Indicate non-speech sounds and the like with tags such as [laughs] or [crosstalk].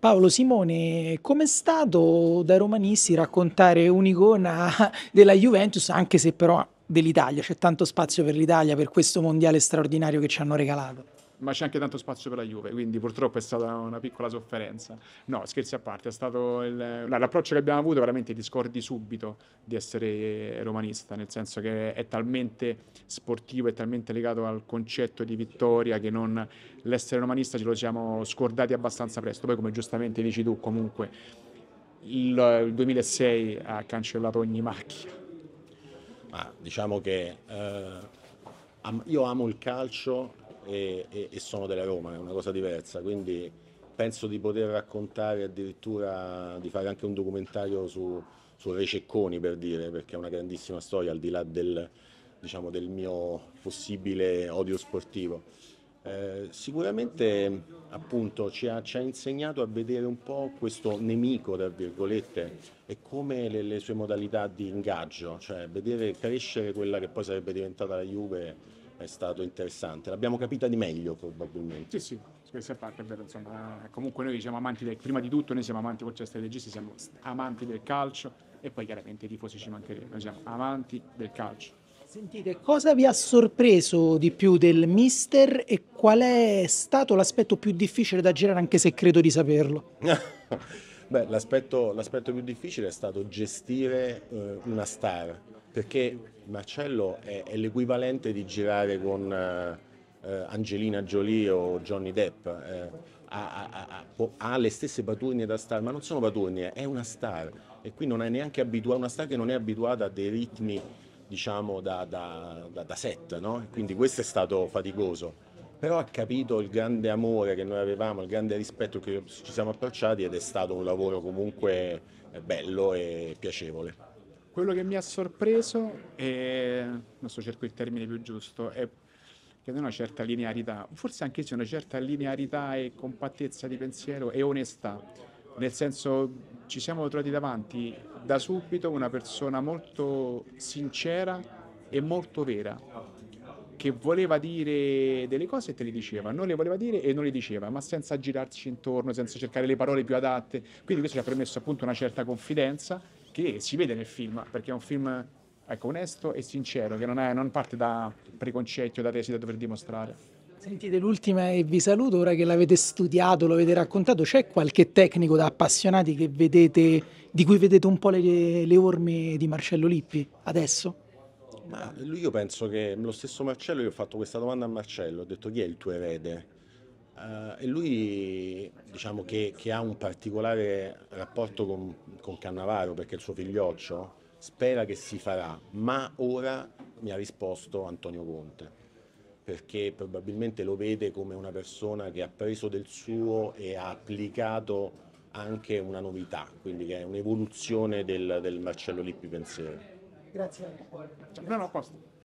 Paolo Simone, com'è stato dai romanisti raccontare un'icona [laughs] della Juventus, anche se però dell'Italia? C'è tanto spazio per l'Italia, per questo mondiale straordinario che ci hanno regalato ma c'è anche tanto spazio per la Juve, quindi purtroppo è stata una piccola sofferenza. No, scherzi a parte, è stato il, l'approccio che abbiamo avuto, veramente ti scordi subito di essere romanista, nel senso che è talmente sportivo, è talmente legato al concetto di vittoria che non, l'essere romanista ce lo siamo scordati abbastanza presto, poi come giustamente dici tu comunque il, il 2006 ha cancellato ogni macchia. Ma diciamo che... Eh, io amo il calcio e, e, e sono della Roma, è una cosa diversa, quindi penso di poter raccontare addirittura, di fare anche un documentario su, su Re Cecconi per dire, perché è una grandissima storia al di là del, diciamo, del mio possibile odio sportivo. Eh, sicuramente appunto ci ha, ci ha, insegnato a vedere un po' questo nemico, tra virgolette, e come le, le sue modalità di ingaggio, cioè vedere crescere quella che poi sarebbe diventata la Juve è stato interessante. L'abbiamo capita di meglio probabilmente. Sì, sì, questa parte è vero, insomma, comunque noi siamo amanti del, prima di tutto noi siamo amanti Colchester Registi, siamo amanti del calcio e poi chiaramente i tifosi ci mancherebbero, noi siamo amanti del calcio. Sentite, cosa vi ha sorpreso di più del mister e qual è stato l'aspetto più difficile da girare, anche se credo di saperlo? [laughs] Beh, l'aspetto, più difficile è stato gestire eh, una star, perché Marcello è, è l'equivalente di girare con eh, Angelina Jolie o Johnny Depp. Eh, ha, ha, ha, ha, le stesse paturnie da star, ma non sono paturnie, è una star e qui non è neanche abituata, una star che non è abituata a dei ritmi diciamo da, da, da, da set, no? quindi questo è stato faticoso però ha capito il grande amore che noi avevamo, il grande rispetto che ci siamo approcciati ed è stato un lavoro comunque eh, bello e piacevole. Quello che mi ha sorpreso è, non so cerco il termine più giusto, è che una certa linearità, forse anche sì, una certa linearità e compattezza di pensiero e onestà, nel senso ci siamo trovati davanti da subito una persona molto sincera e molto vera, che voleva dire delle cose e te le diceva, non le voleva dire e non le diceva, ma senza girarci intorno, senza cercare le parole più adatte, quindi questo ci ha permesso appunto una certa confidenza che si vede nel film, perché è un film ecco, onesto e sincero, che non, è, non parte da preconcetti o da tesi da dover dimostrare. Sentite l'ultima e vi saluto, ora che l'avete studiato, lo avete raccontato, c'è qualche tecnico da appassionati vedete, di cui vedete un po' le, le orme di Marcello Lippi adesso? Ma lui io penso che lo stesso Marcello, io ho fatto questa domanda a Marcello, ho detto chi è il tuo erede? Uh, e lui diciamo che, che, ha un particolare rapporto con, con Cannavaro perché il suo figlioccio spera che si farà, ma ora mi ha risposto Antonio Conte perché probabilmente lo vede come una persona che ha preso del suo e ha applicato anche una novità, quindi che è un'evoluzione del, del Marcello Lippi pensiero. Grazie. No, no, posto.